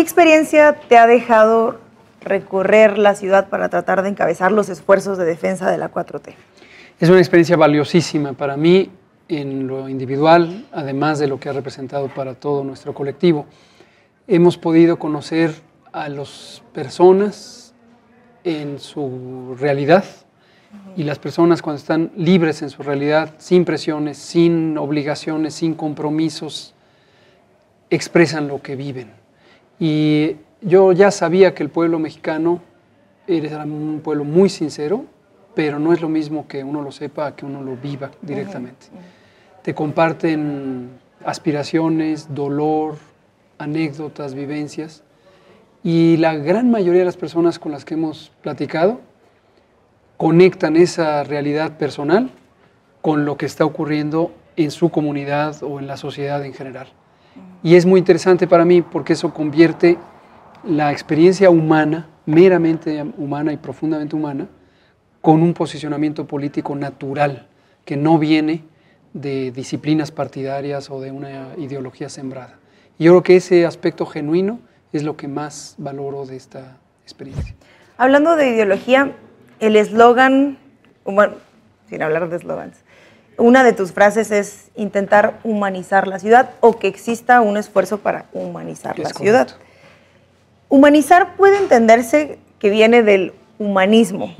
¿Qué experiencia te ha dejado recorrer la ciudad para tratar de encabezar los esfuerzos de defensa de la 4T? Es una experiencia valiosísima para mí en lo individual, además de lo que ha representado para todo nuestro colectivo. Hemos podido conocer a las personas en su realidad y las personas cuando están libres en su realidad, sin presiones, sin obligaciones, sin compromisos, expresan lo que viven y yo ya sabía que el pueblo mexicano era un pueblo muy sincero, pero no es lo mismo que uno lo sepa que uno lo viva directamente. Te comparten aspiraciones, dolor, anécdotas, vivencias. Y la gran mayoría de las personas con las que hemos platicado conectan esa realidad personal con lo que está ocurriendo en su comunidad o en la sociedad en general. Y es muy interesante para mí porque eso convierte la experiencia humana, meramente humana y profundamente humana, con un posicionamiento político natural que no viene de disciplinas partidarias o de una ideología sembrada. Y yo creo que ese aspecto genuino es lo que más valoro de esta experiencia. Hablando de ideología, el eslogan, bueno, sin hablar de eslogans, una de tus frases es intentar humanizar la ciudad o que exista un esfuerzo para humanizar la ciudad. Humanizar puede entenderse que viene del humanismo.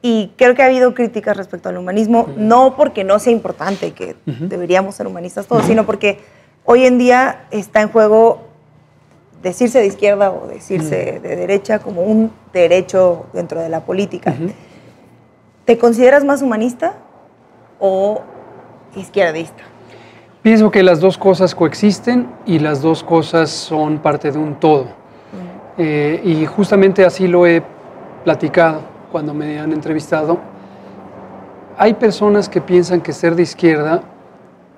Y creo que ha habido críticas respecto al humanismo, no porque no sea importante, que deberíamos ser humanistas todos, sino porque hoy en día está en juego decirse de izquierda o decirse de derecha como un derecho dentro de la política. ¿Te consideras más humanista? o izquierdista? Pienso que las dos cosas coexisten y las dos cosas son parte de un todo. Mm. Eh, y justamente así lo he platicado cuando me han entrevistado. Hay personas que piensan que ser de izquierda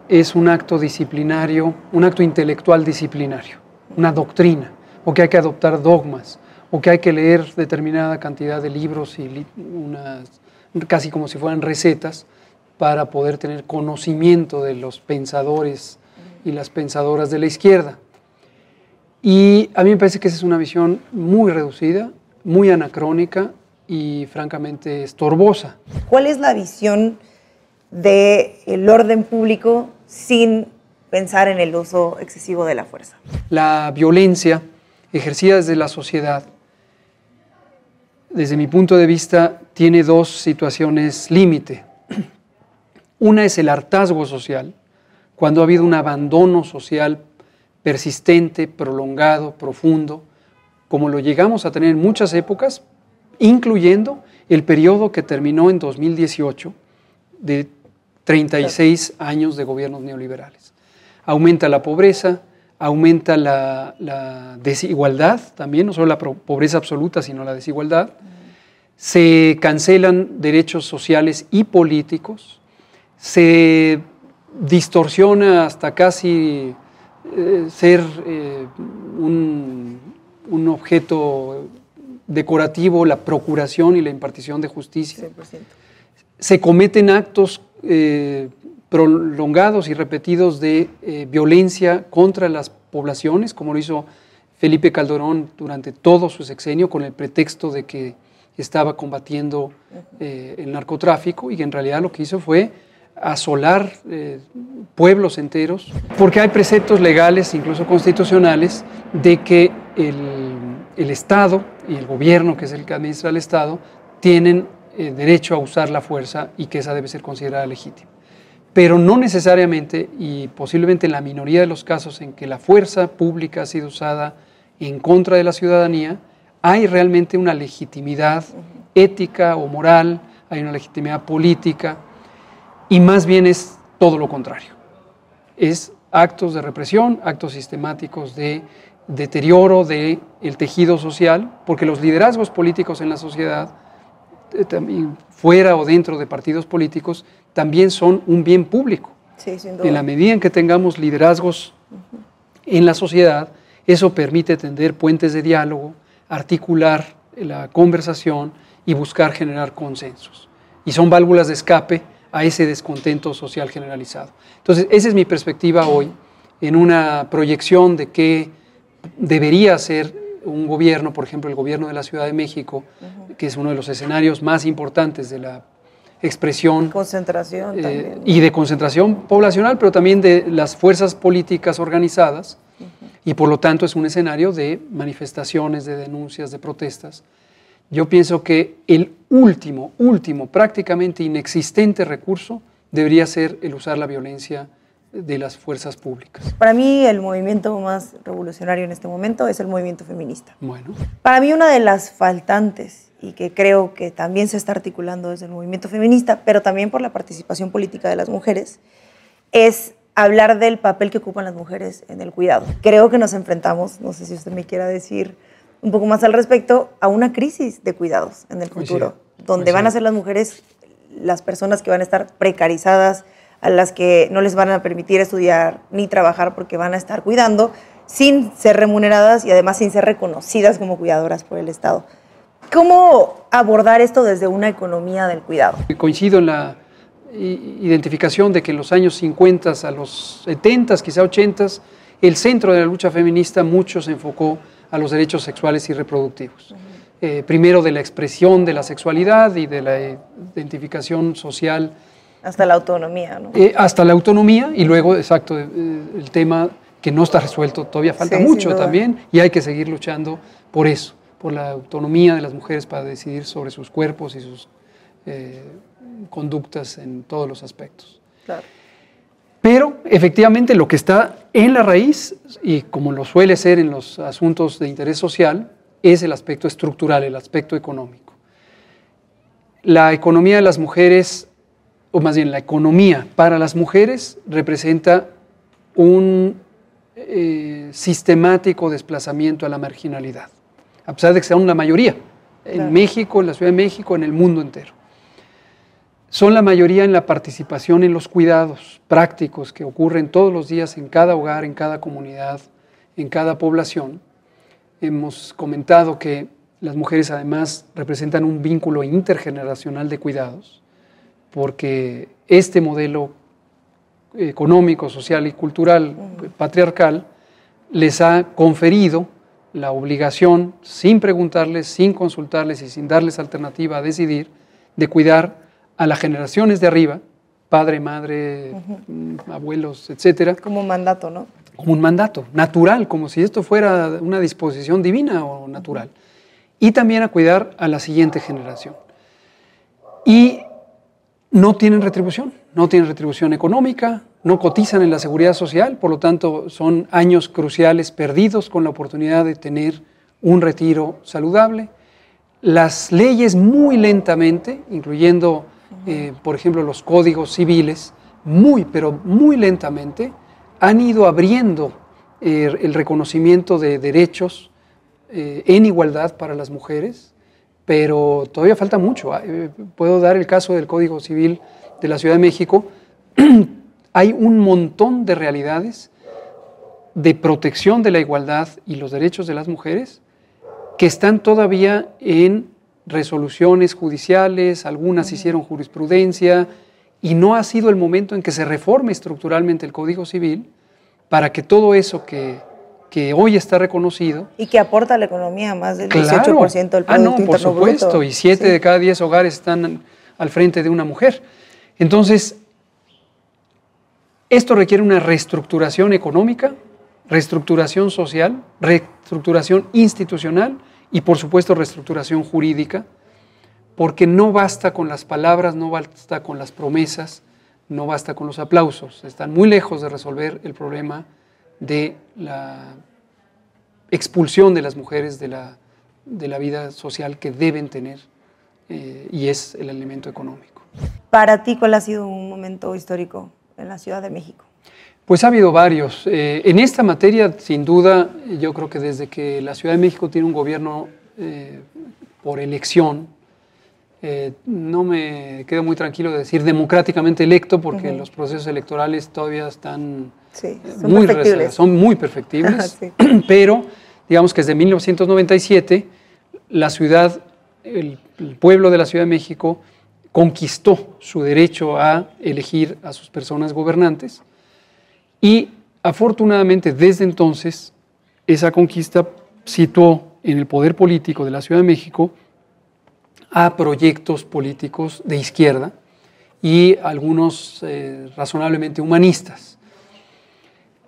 es un acto disciplinario, un acto intelectual disciplinario, una doctrina, o que hay que adoptar dogmas, o que hay que leer determinada cantidad de libros y casi como si fueran recetas para poder tener conocimiento de los pensadores y las pensadoras de la izquierda. Y a mí me parece que esa es una visión muy reducida, muy anacrónica y francamente estorbosa. ¿Cuál es la visión del orden público sin pensar en el uso excesivo de la fuerza? La violencia ejercida desde la sociedad, desde mi punto de vista, tiene dos situaciones límite. Una es el hartazgo social, cuando ha habido un abandono social persistente, prolongado, profundo, como lo llegamos a tener en muchas épocas, incluyendo el periodo que terminó en 2018 de 36 años de gobiernos neoliberales. Aumenta la pobreza, aumenta la, la, desigualdad también, no solo la pobreza absoluta, sino la desigualdad. Se cancelan derechos sociales y políticos, se distorsiona hasta casi eh, ser eh, un, objeto decorativo la procuración y la impartición de justicia. Se cometen actos eh, prolongados y repetidos de violencia contra las poblaciones, como lo hizo Felipe Calderón durante todo su sexenio con el pretexto de que estaba combatiendo el narcotráfico y que en realidad lo que hizo fue asolar eh, pueblos enteros, porque hay preceptos legales, incluso constitucionales, de que el, Estado y el gobierno, que es el que administra el Estado, tienen eh, derecho a usar la fuerza y que esa debe ser considerada legítima. Pero no necesariamente, y posiblemente en la minoría de los casos en que la fuerza pública ha sido usada en contra de la ciudadanía, hay realmente una legitimidad ética o moral, hay una legitimidad política y más bien es todo lo contrario. Es actos de represión, actos sistemáticos de deterioro del el tejido social, porque los liderazgos políticos en la sociedad, eh, fuera o dentro de partidos políticos, también son un bien público. En la medida en que tengamos liderazgos en la sociedad, eso permite tender puentes de diálogo, articular la conversación y buscar generar consensos. Y son válvulas de escape a ese descontento social generalizado. Entonces, esa es mi perspectiva hoy, en una proyección de qué debería ser un gobierno, por ejemplo, el gobierno de la Ciudad de México, que es uno de los escenarios más importantes de la expresión. Concentración eh, Y de concentración poblacional, pero también de las fuerzas políticas organizadas, y por lo tanto es un escenario de manifestaciones, de denuncias, de protestas yo pienso que el último, último, prácticamente inexistente recurso debería ser el usar la violencia de las fuerzas públicas. Para mí el movimiento más revolucionario en este momento es el movimiento feminista. Bueno. Para mí una de las faltantes y que creo que también se está articulando desde el movimiento feminista, pero también por la participación política de las mujeres, es hablar del papel que ocupan las mujeres en el cuidado. Creo que nos enfrentamos, no sé si usted me quiera decir un poco más al respecto a una crisis de cuidados en el futuro, donde van a ser las mujeres las personas que van a estar precarizadas, a las que no les van a permitir estudiar ni trabajar porque van a estar cuidando sin ser remuneradas y además sin ser reconocidas como cuidadoras por el Estado. ¿Cómo abordar esto desde una economía del cuidado? Coincido en la identificación de que en los años 50 a los 70, quizá 80, el centro de la lucha feminista mucho se enfocó a los derechos sexuales y reproductivos. Eh, primero de la expresión de la sexualidad y de la eh, identificación social. Hasta la autonomía, ¿no? Eh, hasta la autonomía y luego, exacto, el tema que no está resuelto, todavía falta mucho también y hay que seguir luchando por eso, por la autonomía de las mujeres para decidir sobre sus cuerpos y sus conductas en todos los aspectos. Claro. Pero efectivamente lo que está en la raíz, y como lo suele ser en los asuntos de interés social, es el aspecto estructural, el aspecto económico. La economía de las mujeres, o más bien la economía para las mujeres, representa un eh, sistemático desplazamiento a la marginalidad, a pesar de que sea una mayoría, en México, en la Ciudad de México, en el mundo entero son la mayoría en la participación en los cuidados prácticos que ocurren todos los días en cada hogar, en cada comunidad, en cada población. Hemos comentado que las mujeres además representan un vínculo intergeneracional de cuidados, porque este modelo económico, social y cultural patriarcal les ha conferido la obligación, sin preguntarles, sin consultarles y sin darles alternativa a decidir, de cuidar a las generaciones de arriba, padre, madre, mm, abuelos, etcétera. Como un mandato, ¿no? Como un mandato, natural, como si esto fuera una disposición divina o natural. Y también a cuidar a la siguiente generación. Y no tienen retribución, no tienen retribución económica, no cotizan en la seguridad social, por lo tanto son años cruciales perdidos con la oportunidad de tener un retiro saludable. Las leyes muy lentamente, incluyendo eh, por ejemplo, los códigos civiles, muy, pero muy lentamente, han ido abriendo eh, el reconocimiento de derechos eh, en igualdad para las mujeres, pero todavía falta mucho. Ah, puedo dar el caso del Código Civil de la Ciudad de México. Hay un montón de realidades de protección de la igualdad y los derechos de las mujeres que están todavía en resoluciones judiciales, algunas hicieron jurisprudencia, y no ha sido el momento en que se reforme estructuralmente el Código Civil para que todo eso que, hoy está reconocido... Y que aporta a la economía más del 18% del Producto Ah, no, por supuesto, y 7 de cada 10 hogares están al frente de una mujer. Entonces, esto requiere una reestructuración económica, reestructuración social, reestructuración institucional, y por supuesto reestructuración jurídica, porque no basta con las palabras, no basta con las promesas, no basta con los aplausos. Están muy lejos de resolver el problema de la expulsión de las mujeres de la, vida social que deben tener eh, y es el elemento económico. Para ti, ¿cuál ha sido un momento histórico en la Ciudad de México? Pues ha habido varios. Eh, en esta materia, sin duda, yo creo que desde que la Ciudad de México tiene un gobierno eh, por elección, eh, no me quedo muy tranquilo de decir democráticamente electo, porque los procesos electorales todavía están son muy perfectibles. son muy perfectibles, ah, pero digamos que desde 1997 la ciudad, el pueblo de la Ciudad de México conquistó su derecho a elegir a sus personas gobernantes y afortunadamente desde entonces esa conquista situó en el poder político de la Ciudad de México a proyectos políticos de izquierda y algunos eh, razonablemente humanistas.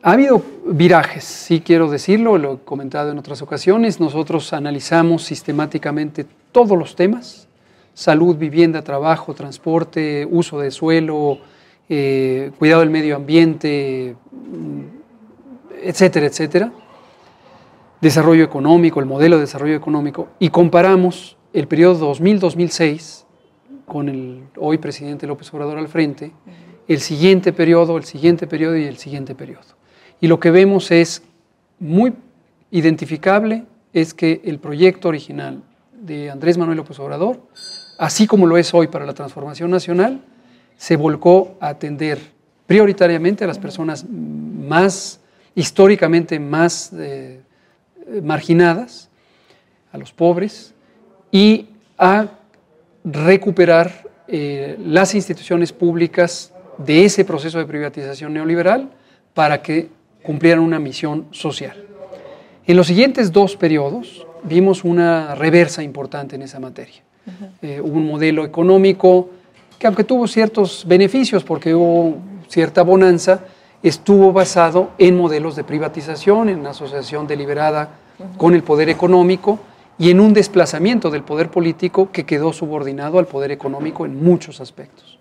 Ha habido virajes, sí quiero decirlo, lo he comentado en otras ocasiones, nosotros analizamos sistemáticamente todos los temas, salud, vivienda, trabajo, transporte, uso de suelo, eh, cuidado del medio ambiente, mm, etcétera, etcétera, desarrollo económico, el modelo de desarrollo económico, y comparamos el periodo 2000-2006 con el hoy presidente López Obrador al frente, el siguiente periodo, el siguiente periodo y el siguiente periodo. Y lo que vemos es muy identificable, es que el proyecto original de Andrés Manuel López Obrador, así como lo es hoy para la transformación nacional, se volcó a atender prioritariamente a las personas más históricamente más eh, marginadas, a los pobres, y a recuperar eh, las instituciones públicas de ese proceso de privatización neoliberal para que cumplieran una misión social. En los siguientes dos periodos vimos una reversa importante en esa materia. Eh, un modelo económico que aunque tuvo ciertos beneficios porque hubo cierta bonanza, estuvo basado en modelos de privatización, en una asociación deliberada con el poder económico y en un desplazamiento del poder político que quedó subordinado al poder económico en muchos aspectos.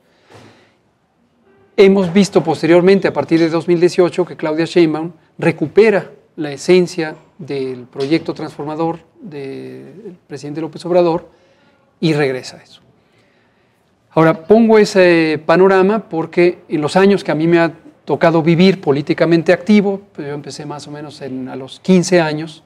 Hemos visto posteriormente, a partir de 2018, que Claudia Sheinbaum recupera la esencia del proyecto transformador del presidente López Obrador y regresa a eso. Ahora, pongo ese panorama porque en los años que a mí me ha tocado vivir políticamente activo, pues yo empecé más o menos a los 15 años,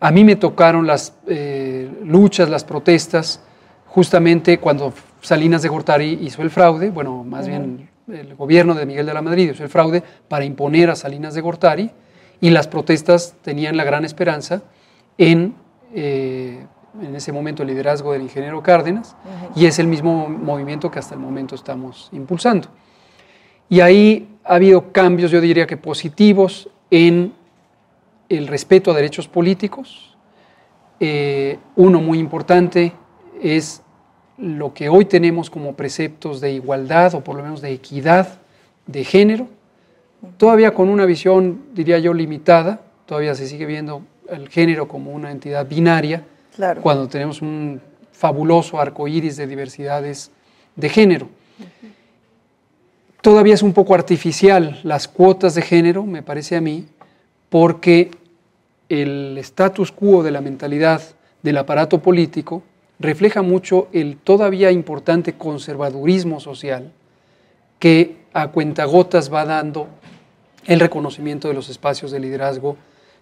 a mí me tocaron las eh, luchas, las protestas, justamente cuando Salinas de Gortari hizo el fraude, bueno, más bien el gobierno de Miguel de la Madrid hizo el fraude para imponer a Salinas de Gortari, y las protestas tenían la gran esperanza en eh, en ese momento el liderazgo del ingeniero Cárdenas, y es el mismo movimiento que hasta el momento estamos impulsando. Y ahí ha habido cambios, yo diría que positivos, en el respeto a derechos políticos. Eh, uno muy importante es lo que hoy tenemos como preceptos de igualdad o por lo menos de equidad de género, todavía con una visión, diría yo, limitada, todavía se sigue viendo el género como una entidad binaria, cuando tenemos un fabuloso arco iris de diversidades de género. Todavía es un poco artificial las cuotas de género, me parece a mí, porque el status quo de la mentalidad del aparato político refleja mucho el todavía importante conservadurismo social que a cuentagotas va dando el reconocimiento de los espacios de liderazgo,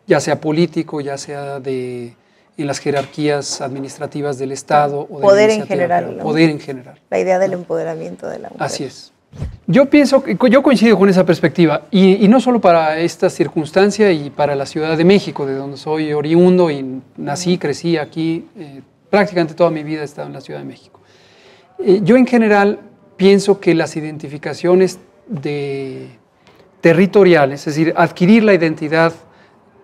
ya sea político, ya sea de en las jerarquías administrativas del Estado. O poder en general. Poder en general. La idea del empoderamiento de la mujer. Así es. Yo pienso, yo coincido con esa perspectiva, y, no solo para esta circunstancia y para la Ciudad de México, de donde soy oriundo y nací, crecí aquí, eh, prácticamente toda mi vida he estado en la Ciudad de México. Eh, yo en general pienso que las identificaciones de territoriales, es decir, adquirir la identidad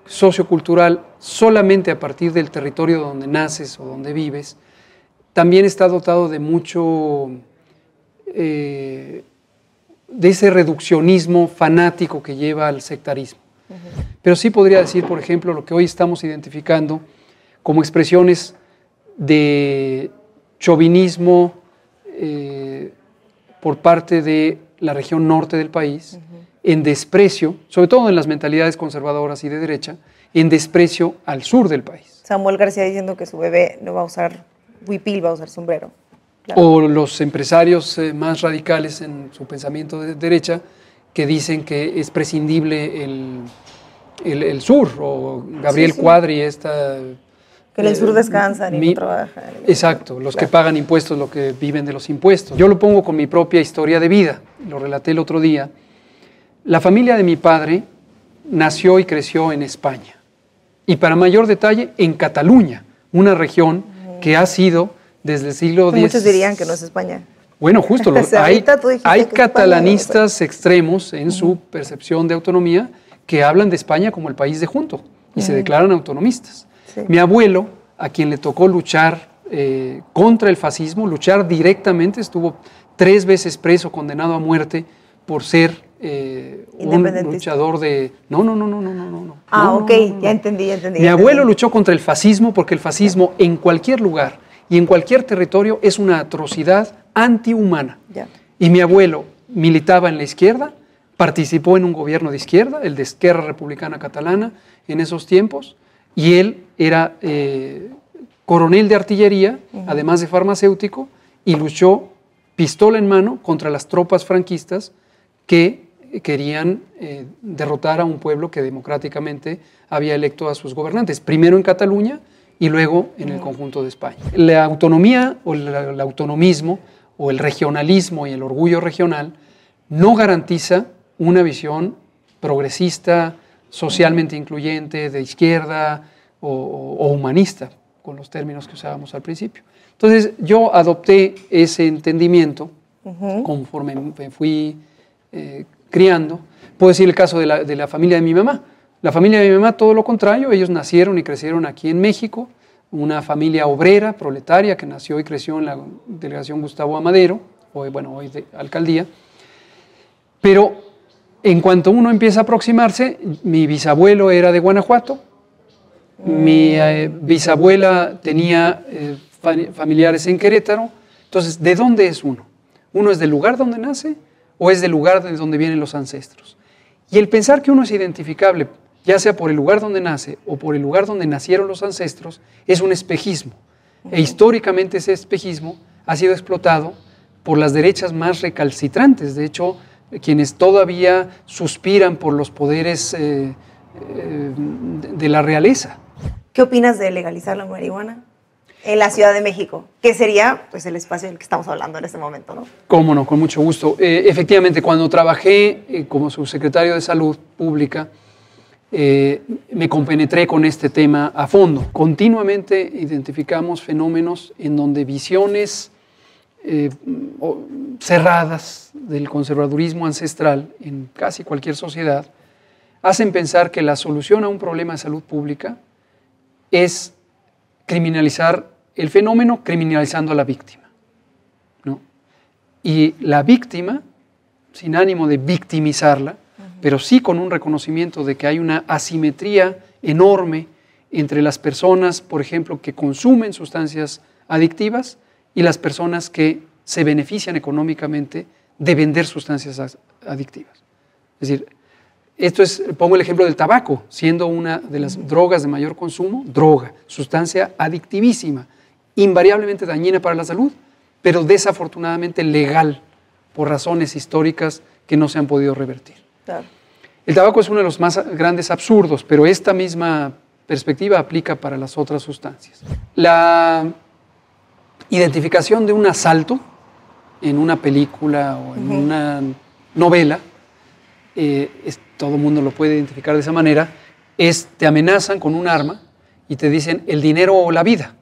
sociocultural solamente a partir del territorio donde naces o donde vives, también está dotado de mucho, eh, de ese reduccionismo fanático que lleva al sectarismo. Pero sí podría decir, por ejemplo, lo que hoy estamos identificando como expresiones de chauvinismo eh, por parte de la región norte del país, en desprecio, sobre todo en las mentalidades conservadoras y de derecha, en desprecio al sur del país. Samuel García diciendo que su bebé no va a usar huipil, va a usar sombrero. O los empresarios eh, más radicales en su pensamiento de derecha que dicen que es prescindible el, sur, o Gabriel Cuadri, esta que el sur eh, descansan y no Exacto, los que pagan impuestos, los que viven de los impuestos. Yo lo pongo con mi propia historia de vida, lo relaté el otro día. La familia de mi padre nació y creció en España. Y para mayor detalle, en Cataluña, una región que ha sido desde el siglo X. Pues muchos dirían que no es España. Bueno, justo, hay, catalanistas extremos en su percepción de autonomía que hablan de España como el país de junto y se declaran autonomistas. Mi abuelo, a quien le tocó luchar eh, contra el fascismo, luchar directamente, estuvo tres veces preso, condenado a muerte por ser eh, un luchador de... No, no, no, no, no, no, no. Ah, ok, ya entendí, ya entendí. Mi abuelo luchó contra el fascismo porque el fascismo en cualquier lugar y en cualquier territorio es una atrocidad antihumana. Y mi abuelo militaba en la izquierda, participó en un gobierno de izquierda, el de Esquerra Republicana Catalana, en esos tiempos, y él era eh, coronel de artillería, además de farmacéutico, y luchó pistola en mano contra las tropas franquistas que querían eh, derrotar a un pueblo que democráticamente había electo a sus gobernantes, primero en Cataluña y luego en el conjunto de España. La autonomía o el autonomismo o el regionalismo y el orgullo regional no garantiza una visión progresista, socialmente incluyente, de izquierda o, humanista, con los términos que usábamos al principio. Entonces yo adopté ese entendimiento conforme fui eh, criando. Puedo decir el caso de la, familia de mi mamá. La familia de mi mamá, todo lo contrario, ellos nacieron y crecieron aquí en México, una familia obrera, proletaria, que nació y creció en la delegación Gustavo Amadero, hoy, bueno, hoy de alcaldía. Pero en cuanto uno empieza a aproximarse, mi bisabuelo era de Guanajuato, mi eh, bisabuela tenía eh, familiares en Querétaro, entonces, ¿de dónde es uno? Uno es del lugar donde nace o es del lugar de donde vienen los ancestros. Y el pensar que uno es identificable, ya sea por el lugar donde nace o por el lugar donde nacieron los ancestros, es un espejismo. E históricamente ese espejismo ha sido explotado por las derechas más recalcitrantes. De hecho, quienes todavía suspiran por los poderes eh, eh, de la realeza. ¿Qué opinas de legalizar la marihuana? en la Ciudad de México, que sería pues, el espacio del que estamos hablando en este momento. ¿no? Cómo no, con mucho gusto. Eh, efectivamente, cuando trabajé eh, como subsecretario de Salud Pública, eh, me compenetré con este tema a fondo. Continuamente identificamos fenómenos en donde visiones cerradas del conservadurismo ancestral en casi cualquier sociedad hacen pensar que la solución a un problema de salud pública es criminalizar el fenómeno criminalizando a la víctima. ¿no? Y la víctima, sin ánimo de victimizarla, pero sí con un reconocimiento de que hay una asimetría enorme entre las personas, por ejemplo, que consumen sustancias adictivas y las personas que se benefician económicamente de vender sustancias adictivas. Es decir, esto es, pongo el ejemplo del tabaco, siendo una de las drogas de mayor consumo, droga, sustancia adictivísima, invariablemente dañina para la salud, pero desafortunadamente legal por razones históricas que no se han podido revertir. El tabaco es uno de los más grandes absurdos, pero esta misma perspectiva aplica para las otras sustancias. La identificación de un asalto en una película o en una novela eh, todo el mundo lo puede identificar de esa manera, es te amenazan con un arma y te dicen el dinero o la vida,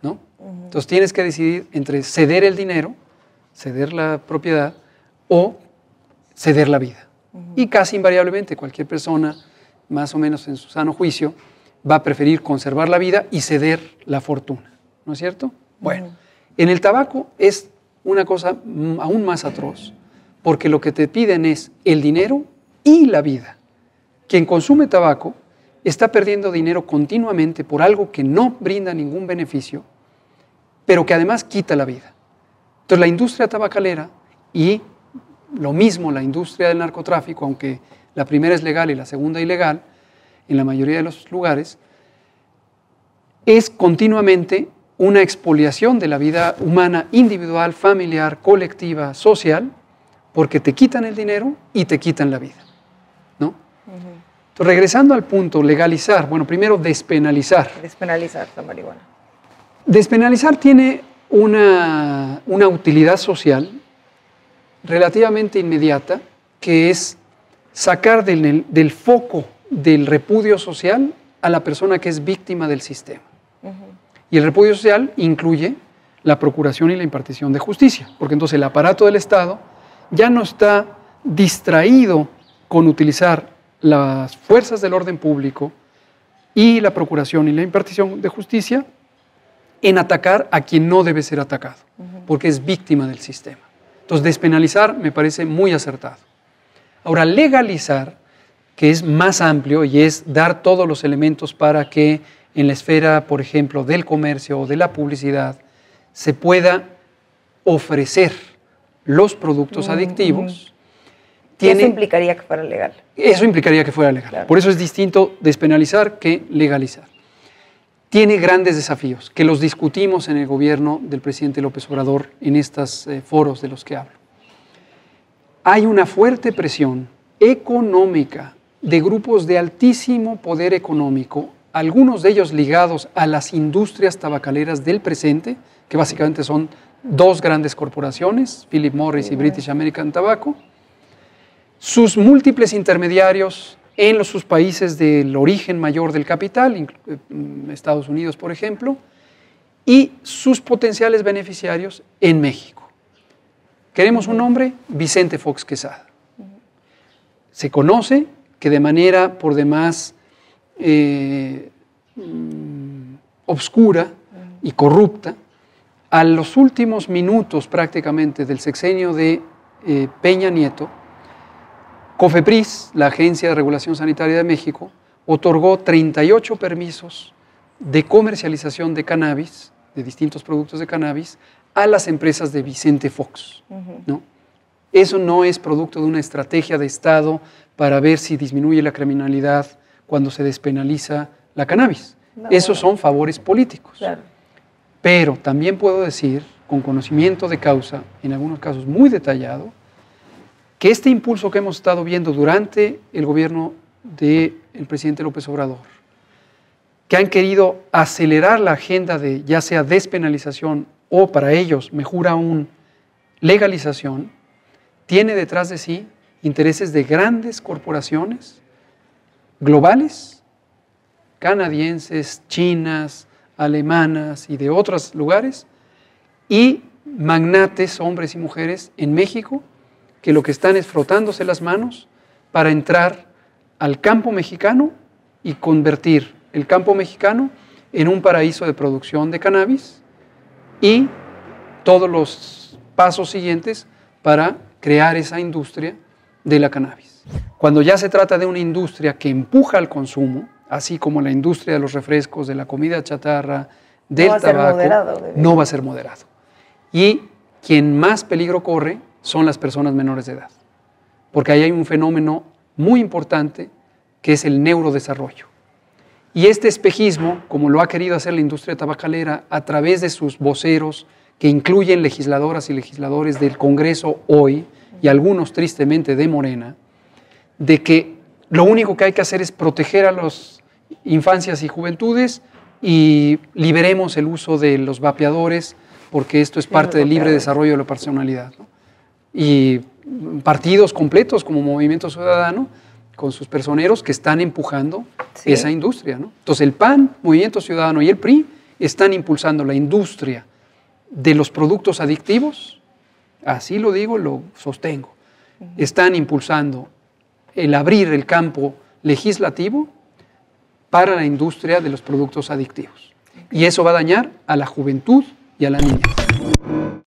¿no? Entonces tienes que decidir entre ceder el dinero, ceder la propiedad o ceder la vida. Y casi invariablemente cualquier persona, más o menos en su sano juicio, va a preferir conservar la vida y ceder la fortuna, ¿no es cierto? Bueno, en el tabaco es una cosa aún más atroz, porque lo que te piden es el dinero y la vida. Quien consume tabaco está perdiendo dinero continuamente por algo que no brinda ningún beneficio, pero que además quita la vida. Entonces la industria tabacalera y lo mismo la industria del narcotráfico, aunque la primera es legal y la segunda ilegal, en la mayoría de los lugares, es continuamente una expoliación de la vida humana, individual, familiar, colectiva, social, porque te quitan el dinero y te quitan la vida regresando al punto, legalizar, bueno, primero despenalizar. Despenalizar la marihuana. Despenalizar tiene una, una utilidad social relativamente inmediata, que es sacar del, del, foco del repudio social a la persona que es víctima del sistema. Y el repudio social incluye la procuración y la impartición de justicia, porque entonces el aparato del Estado ya no está distraído con utilizar las fuerzas del orden público y la procuración y la impartición de justicia en atacar a quien no debe ser atacado, porque es víctima del sistema. Entonces, despenalizar me parece muy acertado. Ahora, legalizar, que es más amplio y es dar todos los elementos para que en la esfera, por ejemplo, del comercio o de la publicidad, se pueda ofrecer los productos adictivos eso implicaría que fuera legal. Eso implicaría que fuera legal. Por eso es distinto despenalizar que legalizar. Tiene grandes desafíos, que los discutimos en el gobierno del presidente López Obrador en estos eh, foros de los que hablo. Hay una fuerte presión económica de grupos de altísimo poder económico, algunos de ellos ligados a las industrias tabacaleras del presente, que básicamente son dos grandes corporaciones, Philip Morris y British American Tobacco, sus múltiples intermediarios en los, sus países del origen mayor del capital, eh, Estados Unidos por ejemplo, y sus potenciales beneficiarios en México. Queremos un nombre, Vicente Fox Quesada. Se conoce que de manera por demás eh, obscura y corrupta, a los últimos minutos prácticamente del sexenio de eh, Peña Nieto, COFEPRIS, la Agencia de Regulación Sanitaria de México, otorgó 38 permisos de comercialización de cannabis, de distintos productos de cannabis, a las empresas de Vicente Fox. Eso no es producto de una estrategia de Estado para ver si disminuye la criminalidad cuando se despenaliza la cannabis. Esos son favores políticos. Pero también puedo decir, con conocimiento de causa, en algunos casos muy detallado, que este impulso que hemos estado viendo durante el gobierno del presidente López Obrador, que han querido acelerar la agenda de ya sea despenalización o para ellos, mejor aún, legalización, tiene detrás de sí intereses de grandes corporaciones globales, canadienses, chinas, alemanas y de otros lugares, y magnates, hombres y mujeres en México, que lo que están es frotándose las manos para entrar al campo mexicano y convertir el campo mexicano en un paraíso de producción de cannabis y todos los pasos siguientes para crear esa industria de la cannabis. Cuando ya se trata de una industria que empuja al consumo, así como la industria de los refrescos, de la comida chatarra, del no tabaco, no va a ser moderado. Y quien más peligro corre son las personas menores de edad. Porque ahí hay un fenómeno muy importante que es el neurodesarrollo. Y este espejismo, como lo ha querido hacer la industria tabacalera a través de sus voceros, que incluyen legisladoras y legisladores del Congreso hoy, y algunos tristemente de Morena, de que lo único que hay que hacer es proteger a las infancias y juventudes y liberemos el uso de los vapeadores, porque esto es parte del libre desarrollo de la personalidad y partidos completos como Movimiento Ciudadano con sus personeros que están empujando esa industria. Entonces el PAN, Movimiento Ciudadano y el PRI están impulsando la industria de los productos adictivos, así lo digo, lo sostengo, están impulsando el abrir el campo legislativo para la industria de los productos adictivos. Y eso va a dañar a la juventud y a la niña.